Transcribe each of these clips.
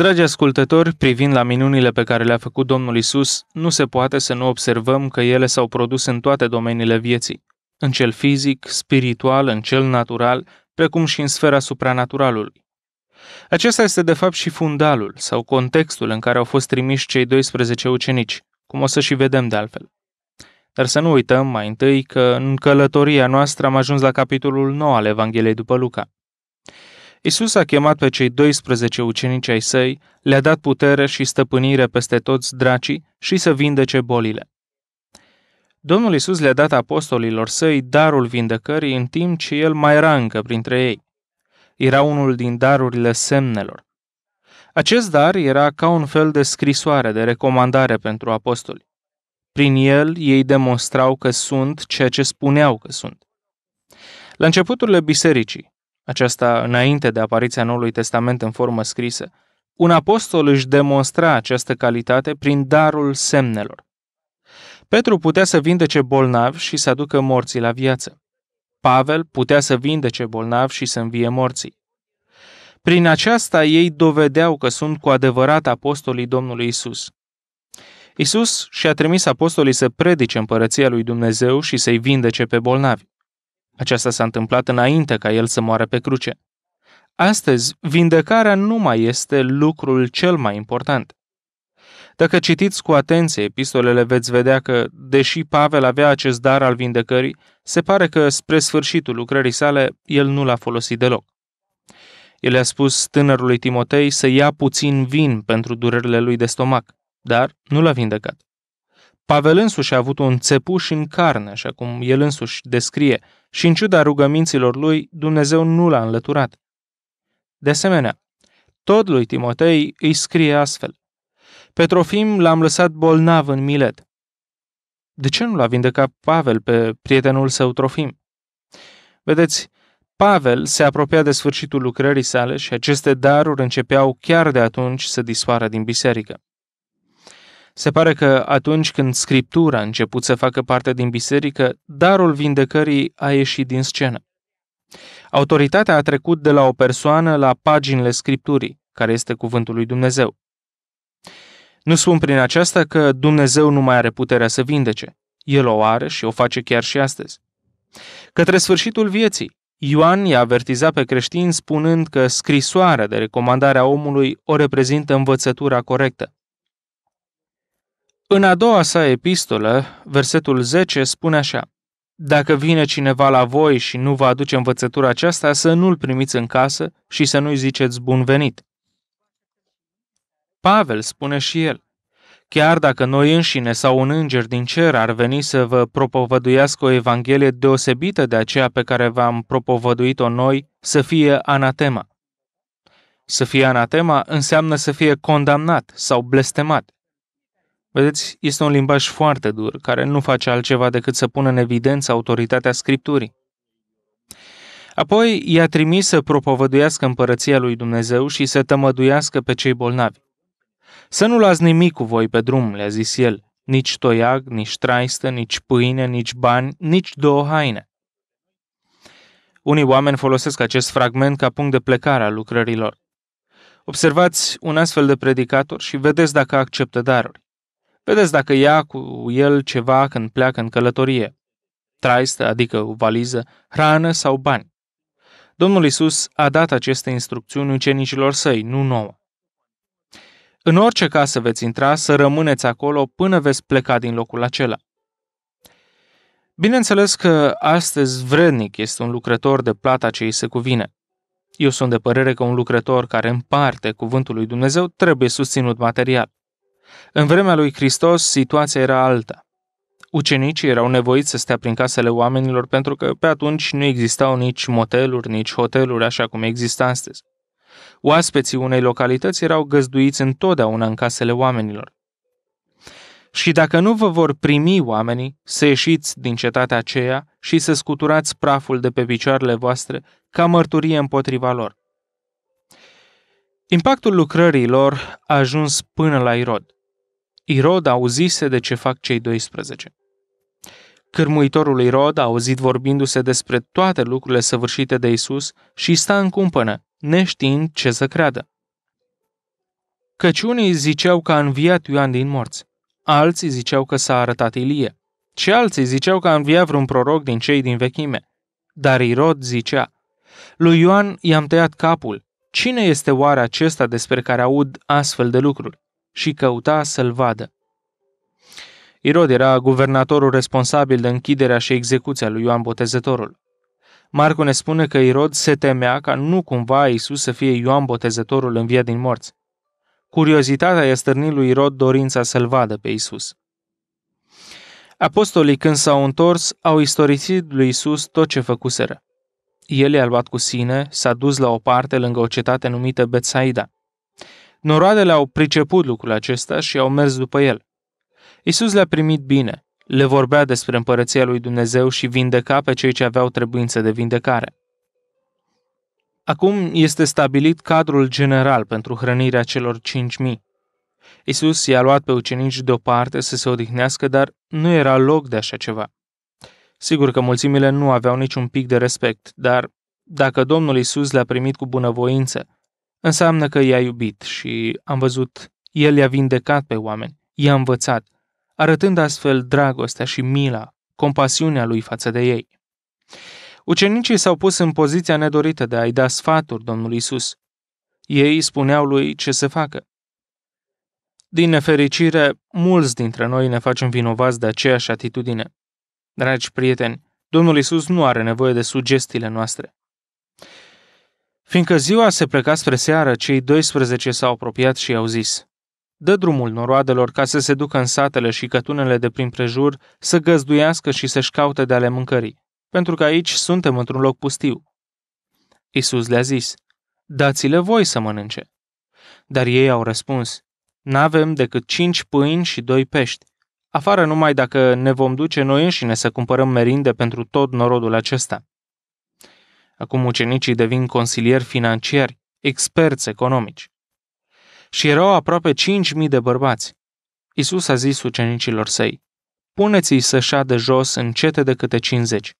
Dragi ascultători, privind la minunile pe care le-a făcut Domnul Isus, nu se poate să nu observăm că ele s-au produs în toate domeniile vieții, în cel fizic, spiritual, în cel natural, precum și în sfera supranaturalului. Acesta este de fapt și fundalul sau contextul în care au fost trimiși cei 12 ucenici, cum o să și vedem de altfel. Dar să nu uităm mai întâi că în călătoria noastră am ajuns la capitolul 9 al Evangheliei după Luca. Isus a chemat pe cei 12 ucenici ai săi, le-a dat putere și stăpânire peste toți dracii și să vindece bolile. Domnul Isus le-a dat apostolilor săi darul vindecării în timp ce el mai era încă printre ei. Era unul din darurile semnelor. Acest dar era ca un fel de scrisoare de recomandare pentru apostoli. Prin el ei demonstrau că sunt ceea ce spuneau că sunt. La începuturile bisericii, aceasta înainte de apariția Noului Testament în formă scrisă, un apostol își demonstra această calitate prin darul semnelor. Petru putea să vindece bolnav și să aducă morții la viață. Pavel putea să vindece bolnav și să învie morții. Prin aceasta ei dovedeau că sunt cu adevărat apostolii Domnului Isus. Isus și-a trimis apostolii să predice împărăția lui Dumnezeu și să-i vindece pe bolnavi. Aceasta s-a întâmplat înainte ca el să moară pe cruce. Astăzi, vindecarea nu mai este lucrul cel mai important. Dacă citiți cu atenție epistolele, veți vedea că, deși Pavel avea acest dar al vindecării, se pare că, spre sfârșitul lucrării sale, el nu l-a folosit deloc. El a spus tânărului Timotei să ia puțin vin pentru durerile lui de stomac, dar nu l-a vindecat. Pavel însuși a avut un țepuș în carne, așa cum el însuși descrie, și în ciuda rugăminților lui, Dumnezeu nu l-a înlăturat. De asemenea, tot lui Timotei îi scrie astfel. Petrofim l-am lăsat bolnav în Milet. De ce nu l-a vindecat Pavel pe prietenul său Trofim? Vedeți, Pavel se apropia de sfârșitul lucrării sale și aceste daruri începeau chiar de atunci să dispară din biserică. Se pare că atunci când scriptura a început să facă parte din biserică, darul vindecării a ieșit din scenă. Autoritatea a trecut de la o persoană la paginile scripturii, care este cuvântul lui Dumnezeu. Nu spun prin aceasta că Dumnezeu nu mai are puterea să vindece. El o are și o face chiar și astăzi. Către sfârșitul vieții, Ioan i-a avertizat pe creștini spunând că scrisoarea de recomandare a omului o reprezintă învățătura corectă. În a doua sa epistolă, versetul 10 spune așa, Dacă vine cineva la voi și nu vă aduce învățătura aceasta, să nu-l primiți în casă și să nu-i ziceți bun venit. Pavel spune și el, Chiar dacă noi înșine sau un înger din cer ar veni să vă propovăduiască o evanghelie deosebită de aceea pe care v-am propovăduit-o noi, să fie anatema. Să fie anatema înseamnă să fie condamnat sau blestemat. Vedeți, este un limbaj foarte dur, care nu face altceva decât să pună în evidență autoritatea Scripturii. Apoi i-a trimis să propovăduiască împărăția lui Dumnezeu și să tămăduiască pe cei bolnavi. Să nu luați nimic cu voi pe drum, le-a zis el, nici toiag, nici traistă, nici pâine, nici bani, nici două haine. Unii oameni folosesc acest fragment ca punct de plecare a lucrărilor. Observați un astfel de predicator și vedeți dacă acceptă daruri. Vedeți dacă ia cu el ceva când pleacă în călătorie. Traistă, adică o valiză, hrană sau bani. Domnul Isus a dat aceste instrucțiuni ucenicilor săi, nu nouă. În orice casă veți intra, să rămâneți acolo până veți pleca din locul acela. Bineînțeles că astăzi vrednic este un lucrător de plata ce îi se cuvine. Eu sunt de părere că un lucrător care împarte cuvântul lui Dumnezeu trebuie susținut material. În vremea lui Hristos, situația era alta. Ucenicii erau nevoiți să stea prin casele oamenilor pentru că pe atunci nu existau nici moteluri, nici hoteluri așa cum există astăzi. Oaspeții unei localități erau găzduiți întotdeauna în casele oamenilor. Și dacă nu vă vor primi oamenii, să ieșiți din cetatea aceea și să scuturați praful de pe picioarele voastre ca mărturie împotriva lor. Impactul lucrărilor a ajuns până la Irod. Irod auzise de ce fac cei 12. Cârmuitorul Irod a auzit vorbindu-se despre toate lucrurile săvârșite de Isus și sta în cumpănă, neștiind ce să creadă. Căci unii ziceau că a înviat Ioan din morți, alții ziceau că s-a arătat Ilie și alții ziceau că a înviat vreun proroc din cei din vechime. Dar Irod zicea, lui Ioan i-am tăiat capul, cine este oare acesta despre care aud astfel de lucruri? și căuta să-l vadă. Irod era guvernatorul responsabil de închiderea și execuția lui Ioan Botezătorul. Marco ne spune că Irod se temea ca nu cumva Isus să fie Ioan Botezătorul în via din morți. Curiozitatea i-a stârnit lui Irod dorința să-l vadă pe Isus. Apostolii, când s-au întors, au istorisit lui Isus tot ce făcuseră. El i-a luat cu sine, s-a dus la o parte lângă o cetate numită Betsaida. Noroadele au priceput lucrul acesta și au mers după el. Isus le-a primit bine, le vorbea despre împărăția lui Dumnezeu și vindeca pe cei ce aveau trebuință de vindecare. Acum este stabilit cadrul general pentru hrănirea celor 5.000. Isus i-a luat pe ucenici deoparte să se odihnească, dar nu era loc de așa ceva. Sigur că mulțimile nu aveau niciun pic de respect, dar dacă Domnul Isus le-a primit cu bunăvoință Înseamnă că i-a iubit și am văzut, el i-a vindecat pe oameni, i-a învățat, arătând astfel dragostea și mila, compasiunea lui față de ei. Ucenicii s-au pus în poziția nedorită de a-i da sfaturi Domnului Isus. Ei spuneau lui ce să facă. Din nefericire, mulți dintre noi ne facem vinovați de aceeași atitudine. Dragi prieteni, Domnul Isus nu are nevoie de sugestiile noastre. Fiindcă ziua se pleca spre seară, cei 12 s-au apropiat și i-au zis, Dă drumul noroadelor ca să se ducă în satele și cătunele de prin prejur, să găzduiască și să-și caute de ale mâncării, pentru că aici suntem într-un loc pustiu. Isus le-a zis, Dați-le voi să mănânce. Dar ei au răspuns, N-avem decât cinci pâini și doi pești, afară numai dacă ne vom duce noi înșine să cumpărăm merinde pentru tot norodul acesta. Acum ucenicii devin consilieri financiari, experți economici. Și erau aproape 5.000 de bărbați. Isus a zis ucenicilor săi, puneți-i să șadă jos încete de câte 50.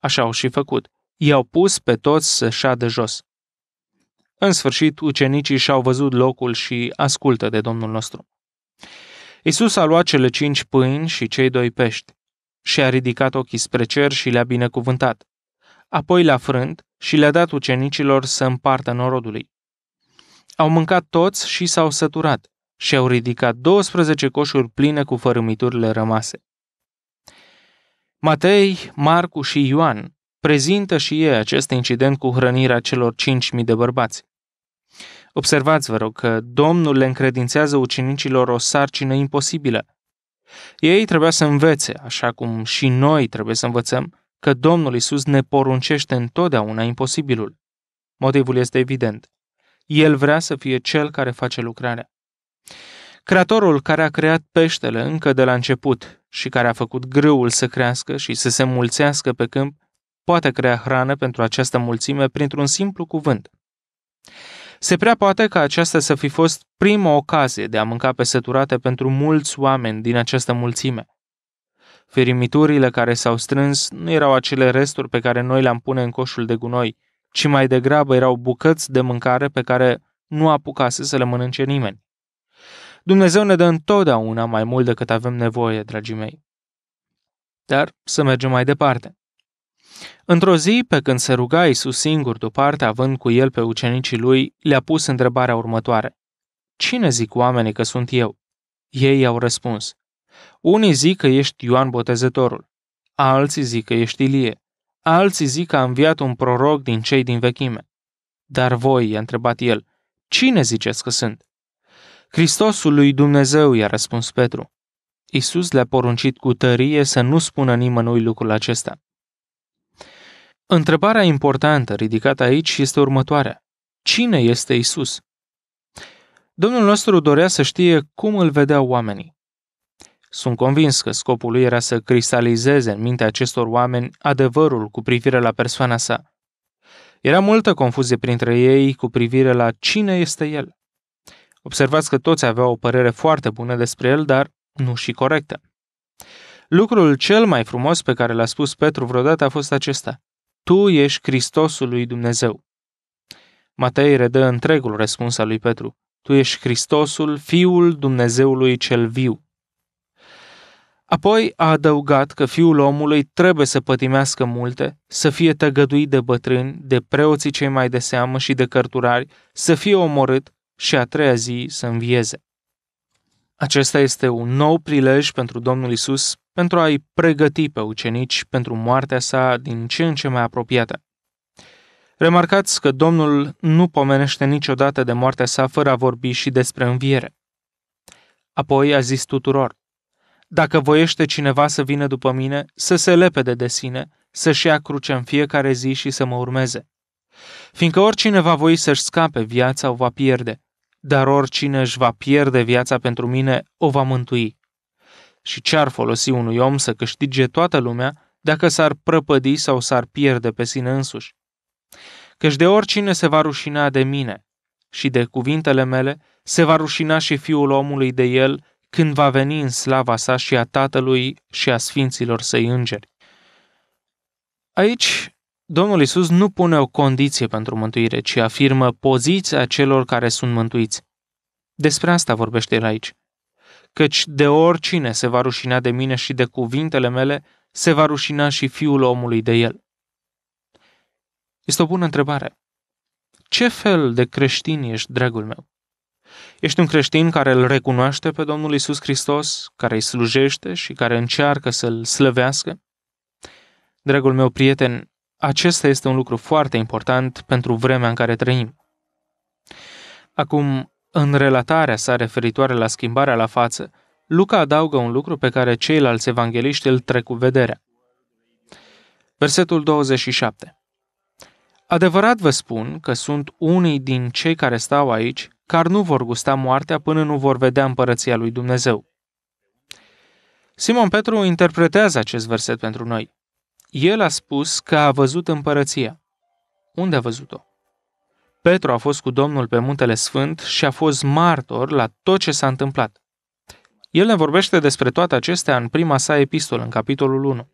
Așa au și făcut. I-au pus pe toți să șadă jos. În sfârșit, ucenicii și-au văzut locul și ascultă de Domnul nostru. Isus a luat cele cinci pâini și cei doi pești și a ridicat ochii spre cer și le-a binecuvântat apoi la frânt și le-a dat ucenicilor să împartă norodului. Au mâncat toți și s-au săturat și au ridicat 12 coșuri pline cu fărâmiturile rămase. Matei, Marcu și Ioan prezintă și ei acest incident cu hrănirea celor 5.000 de bărbați. Observați, vă rog, că Domnul le încredințează ucenicilor o sarcină imposibilă. Ei trebuia să învețe, așa cum și noi trebuie să învățăm, că Domnul Isus ne poruncește întotdeauna imposibilul. Motivul este evident. El vrea să fie cel care face lucrarea. Creatorul care a creat peștele încă de la început și care a făcut grâul să crească și să se mulțească pe câmp, poate crea hrană pentru această mulțime printr-un simplu cuvânt. Se prea poate ca aceasta să fi fost prima ocazie de a mânca pe săturate pentru mulți oameni din această mulțime – Ferimiturile care s-au strâns nu erau acele resturi pe care noi le-am pune în coșul de gunoi, ci mai degrabă erau bucăți de mâncare pe care nu apucase să le mănânce nimeni. Dumnezeu ne dă întotdeauna mai mult decât avem nevoie, dragii mei. Dar să mergem mai departe. Într-o zi, pe când se ruga Iisus singur deoparte, având cu el pe ucenicii lui, le-a pus întrebarea următoare. Cine zic oamenii că sunt eu? Ei au răspuns. Unii zic că ești Ioan Botezătorul, alții zic că ești Ilie, alții zic că a înviat un proroc din cei din vechime. Dar voi, i-a întrebat el, cine ziceți că sunt? Hristosul lui Dumnezeu, i-a răspuns Petru. Isus le-a poruncit cu tărie să nu spună nimănui lucrul acesta. Întrebarea importantă ridicată aici este următoarea. Cine este Isus? Domnul nostru dorea să știe cum îl vedeau oamenii. Sunt convins că scopul lui era să cristalizeze în mintea acestor oameni adevărul cu privire la persoana sa. Era multă confuzie printre ei cu privire la cine este el. Observați că toți aveau o părere foarte bună despre el, dar nu și corectă. Lucrul cel mai frumos pe care l-a spus Petru vreodată a fost acesta. Tu ești Hristosul lui Dumnezeu. Matei redă întregul răspuns al lui Petru. Tu ești Hristosul, Fiul Dumnezeului cel viu. Apoi a adăugat că fiul omului trebuie să pătimească multe, să fie tăgăduit de bătrâni, de preoții cei mai de seamă și de cărturari, să fie omorât și a treia zi să învieze. Acesta este un nou prilej pentru Domnul Isus pentru a-i pregăti pe ucenici pentru moartea sa din ce în ce mai apropiată. Remarcați că Domnul nu pomenește niciodată de moartea sa fără a vorbi și despre înviere. Apoi a zis tuturor, dacă voiește cineva să vină după mine, să se lepede de sine, să-și ia cruce în fiecare zi și să mă urmeze. Fiindcă oricine va voi să-și scape viața, o va pierde, dar oricine își va pierde viața pentru mine, o va mântui. Și ce ar folosi unui om să câștige toată lumea dacă s-ar prăpădi sau s-ar pierde pe sine însuși? Căci de oricine se va rușina de mine și de cuvintele mele, se va rușina și fiul omului de el când va veni în slava sa și a Tatălui și a Sfinților săi îngeri. Aici, Domnul Isus nu pune o condiție pentru mântuire, ci afirmă poziția celor care sunt mântuiți. Despre asta vorbește el aici. Căci de oricine se va rușina de mine și de cuvintele mele, se va rușina și fiul omului de el. Este o bună întrebare. Ce fel de creștin ești, dragul meu? Ești un creștin care îl recunoaște pe Domnul Isus Hristos, care îi slujește și care încearcă să-l slăvească? Dragul meu prieten, acesta este un lucru foarte important pentru vremea în care trăim. Acum, în relatarea sa referitoare la schimbarea la față, Luca adaugă un lucru pe care ceilalți evangeliști îl trec cu vederea. Versetul 27. Adevărat vă spun că sunt unii din cei care stau aici car nu vor gusta moartea până nu vor vedea împărăția lui Dumnezeu. Simon Petru interpretează acest verset pentru noi. El a spus că a văzut împărăția. Unde a văzut-o? Petru a fost cu Domnul pe Muntele Sfânt și a fost martor la tot ce s-a întâmplat. El ne vorbește despre toate acestea în prima sa epistolă, în capitolul 1.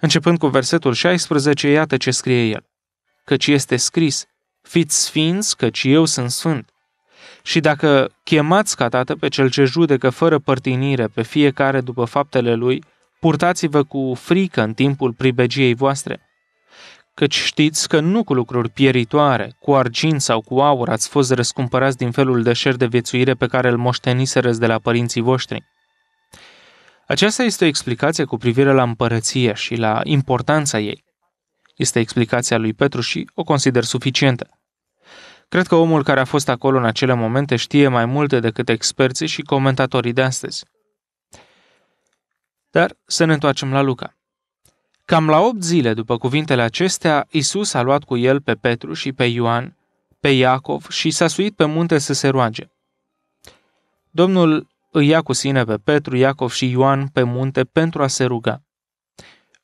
Începând cu versetul 16, iată ce scrie el. Căci este scris, fiți sfinți, căci eu sunt sfânt. Și dacă chemați ca tată pe cel ce judecă fără părtinire pe fiecare după faptele lui, purtați-vă cu frică în timpul pribegiei voastre. Căci știți că nu cu lucruri pieritoare, cu argint sau cu aur ați fost răscumpărați din felul de șer de viețuire pe care îl moșteniserăți de la părinții voștri. Aceasta este o explicație cu privire la împărăție și la importanța ei. Este explicația lui Petru și o consider suficientă. Cred că omul care a fost acolo în acele momente știe mai multe decât experții și comentatorii de astăzi. Dar să ne întoarcem la Luca. Cam la opt zile după cuvintele acestea, Isus a luat cu el pe Petru și pe Ioan, pe Iacov și s-a suit pe munte să se roage. Domnul îi ia cu sine pe Petru, Iacov și Ioan pe munte pentru a se ruga.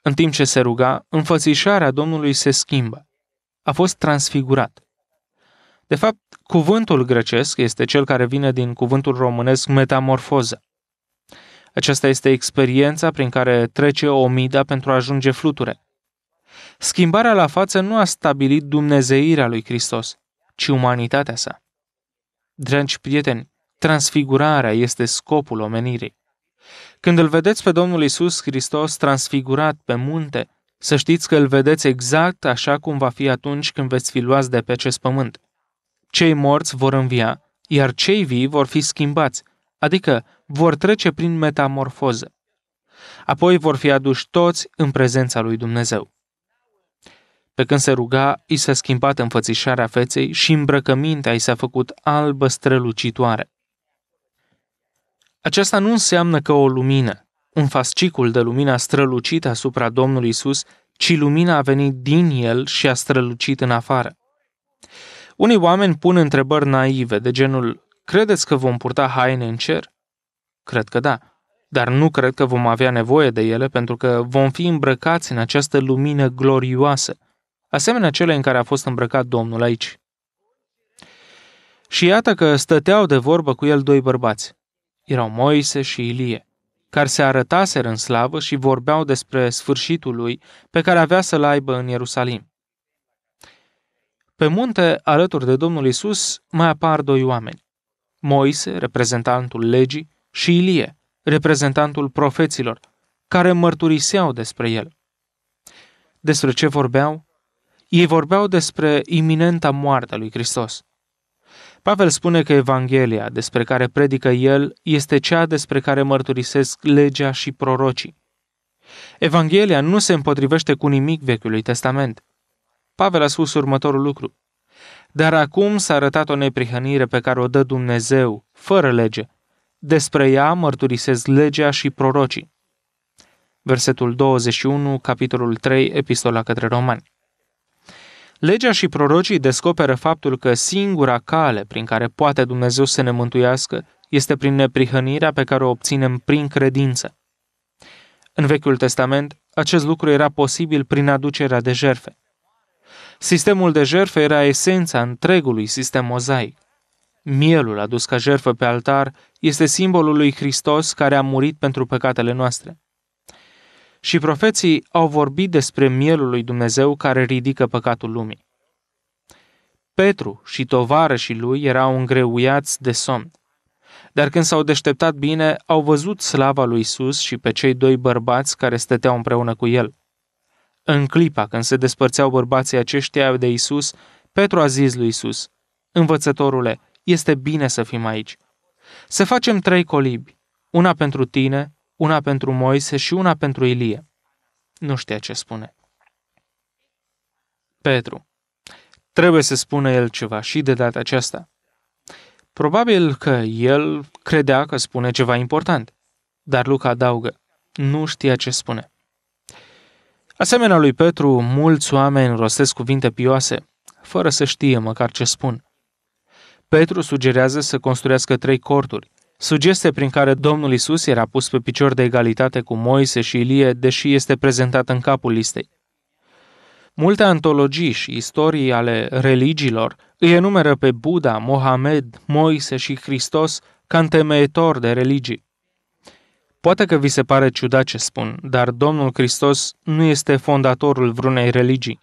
În timp ce se ruga, înfățișarea Domnului se schimbă. A fost transfigurat. De fapt, cuvântul grecesc este cel care vine din cuvântul românesc metamorfoză. Aceasta este experiența prin care trece omida pentru a ajunge fluture. Schimbarea la față nu a stabilit dumnezeirea lui Hristos, ci umanitatea sa. Dragi prieteni, transfigurarea este scopul omenirii. Când îl vedeți pe Domnul Isus Hristos transfigurat pe munte, să știți că îl vedeți exact așa cum va fi atunci când veți fi luați de pe acest pământ. Cei morți vor învia, iar cei vii vor fi schimbați, adică vor trece prin metamorfoză. Apoi vor fi aduși toți în prezența lui Dumnezeu. Pe când se ruga, i s-a schimbat înfățișarea feței și îmbrăcămintea i s-a făcut albă strălucitoare. Aceasta nu înseamnă că o lumină, un fascicul de a strălucit asupra Domnului Isus, ci lumina a venit din el și a strălucit în afară. Unii oameni pun întrebări naive de genul Credeți că vom purta haine în cer? Cred că da, dar nu cred că vom avea nevoie de ele pentru că vom fi îmbrăcați în această lumină glorioasă, asemenea cele în care a fost îmbrăcat Domnul aici. Și iată că stăteau de vorbă cu el doi bărbați. Erau Moise și Ilie, care se arătaseră în slavă și vorbeau despre sfârșitul lui pe care avea să-l aibă în Ierusalim. Pe munte, alături de Domnul Isus, mai apar doi oameni. Moise, reprezentantul legii, și Ilie, reprezentantul profeților, care mărturiseau despre el. Despre ce vorbeau? Ei vorbeau despre iminenta moartea lui Hristos. Pavel spune că Evanghelia despre care predică el este cea despre care mărturisesc legea și prorocii. Evanghelia nu se împotrivește cu nimic Vechiului Testament – Pavel a spus următorul lucru. Dar acum s-a arătat o neprihănire pe care o dă Dumnezeu, fără lege. Despre ea mărturisesc legea și prorocii. Versetul 21, capitolul 3, epistola către romani. Legea și prorocii descoperă faptul că singura cale prin care poate Dumnezeu să ne mântuiască este prin neprihănirea pe care o obținem prin credință. În Vechiul Testament, acest lucru era posibil prin aducerea de jerfe. Sistemul de jertfe era esența întregului sistem mozaic. Mielul adus ca jertfă pe altar este simbolul lui Hristos care a murit pentru păcatele noastre. Și profeții au vorbit despre mielul lui Dumnezeu care ridică păcatul lumii. Petru și tovarășii lui erau îngreuiați de somn. Dar când s-au deșteptat bine, au văzut slava lui Isus și pe cei doi bărbați care stăteau împreună cu el – în clipa când se despărțeau bărbații aceștia de Isus, Petru a zis lui Isus, Învățătorule, este bine să fim aici. Să facem trei colibi, una pentru tine, una pentru Moise și una pentru Ilie. Nu știa ce spune. Petru. Trebuie să spună el ceva și de data aceasta. Probabil că el credea că spune ceva important, dar Luca adaugă, nu știa ce spune. Asemenea lui Petru, mulți oameni rostesc cuvinte pioase, fără să știe măcar ce spun. Petru sugerează să construiască trei corturi, sugestie prin care Domnul Isus era pus pe picior de egalitate cu Moise și Ilie, deși este prezentat în capul listei. Multe antologii și istorii ale religiilor îi enumeră pe Buddha, Mohamed, Moise și Hristos ca întemeitor de religii. Poate că vi se pare ciudat ce spun, dar Domnul Hristos nu este fondatorul vreunei religii.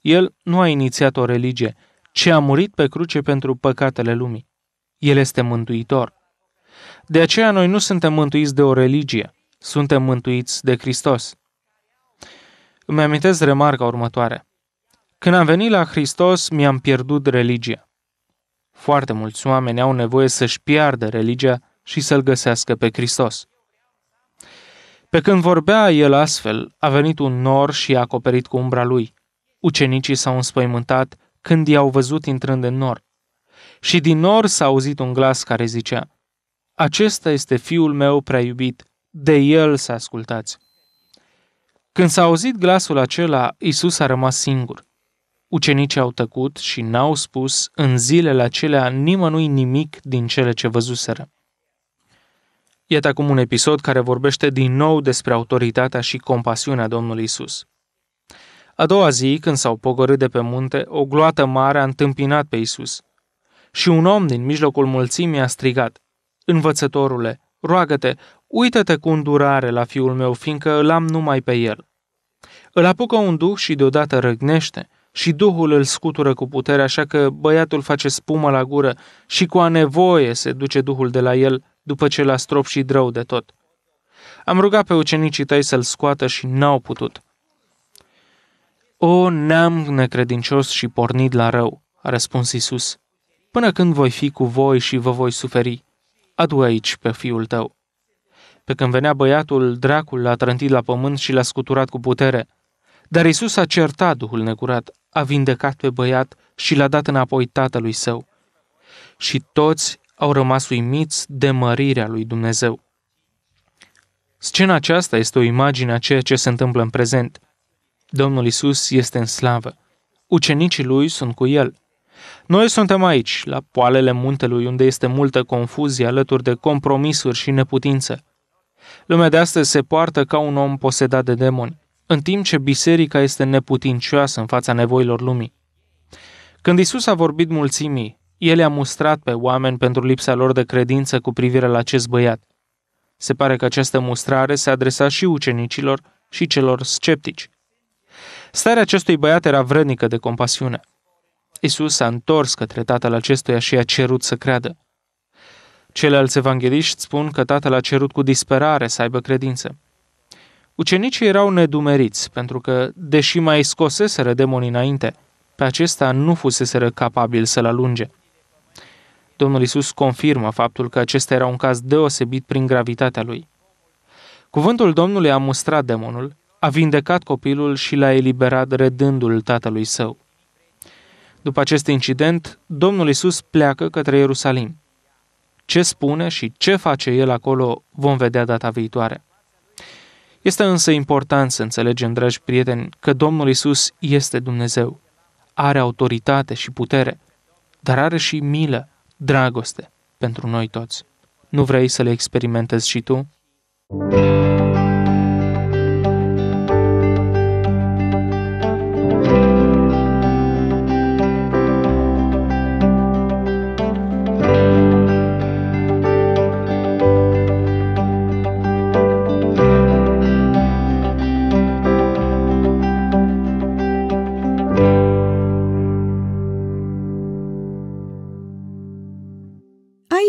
El nu a inițiat o religie, ci a murit pe cruce pentru păcatele lumii. El este mântuitor. De aceea noi nu suntem mântuiți de o religie, suntem mântuiți de Hristos. Îmi amintesc remarca următoare. Când am venit la Hristos, mi-am pierdut religia. Foarte mulți oameni au nevoie să-și piardă religia și să-L găsească pe Hristos. Pe când vorbea el astfel, a venit un nor și i-a acoperit cu umbra lui. Ucenicii s-au înspăimântat când i-au văzut intrând în nor. Și din nor s-a auzit un glas care zicea, Acesta este fiul meu prea iubit, de el să ascultați. Când s-a auzit glasul acela, Isus a rămas singur. Ucenicii au tăcut și n-au spus în zilele acelea nimănui nimic din cele ce văzuseră. Iată acum un episod care vorbește din nou despre autoritatea și compasiunea Domnului Isus. A doua zi, când s-au pogorât de pe munte, o gloată mare a întâmpinat pe Isus. Și un om din mijlocul mulțimii a strigat, Învățătorule, roagă-te, uită-te cu îndurare la fiul meu, fiindcă îl am numai pe el. Îl apucă un duh și deodată răgnește și Duhul îl scutură cu putere, așa că băiatul face spumă la gură și cu a nevoie se duce Duhul de la el după ce l-a strop și drău de tot. Am rugat pe ucenicii tăi să-l scoată și n-au putut. O, neam necredincios și pornit la rău, a răspuns Isus, până când voi fi cu voi și vă voi suferi, adu aici pe fiul tău. Pe când venea băiatul, dracul l-a trântit la pământ și l-a scuturat cu putere. Dar Isus a certat Duhul necurat, a vindecat pe băiat și l-a dat înapoi tatălui său. Și toți au rămas uimiți de mărirea lui Dumnezeu. Scena aceasta este o imagine a ceea ce se întâmplă în prezent. Domnul Isus este în slavă. Ucenicii lui sunt cu el. Noi suntem aici, la poalele muntelui, unde este multă confuzie alături de compromisuri și neputință. Lumea de astăzi se poartă ca un om posedat de demoni în timp ce biserica este neputincioasă în fața nevoilor lumii. Când Isus a vorbit mulțimii, el a mustrat pe oameni pentru lipsa lor de credință cu privire la acest băiat. Se pare că această mustrare se adresa și ucenicilor și celor sceptici. Starea acestui băiat era vrednică de compasiune. Isus s-a întors către tatăl acestuia și a cerut să creadă. Celelalți evangeliști spun că tatăl a cerut cu disperare să aibă credință. Ucenicii erau nedumeriți, pentru că, deși mai scoseseră demonii înainte, pe acesta nu fuseseră capabil să-l alunge. Domnul Isus confirmă faptul că acesta era un caz deosebit prin gravitatea lui. Cuvântul Domnului a mustrat demonul, a vindecat copilul și l-a eliberat redându-l tatălui său. După acest incident, Domnul Isus pleacă către Ierusalim. Ce spune și ce face el acolo vom vedea data viitoare. Este însă important să înțelegem, dragi prieteni, că Domnul Isus este Dumnezeu. Are autoritate și putere, dar are și milă, dragoste pentru noi toți. Nu vrei să le experimentezi și tu? thank you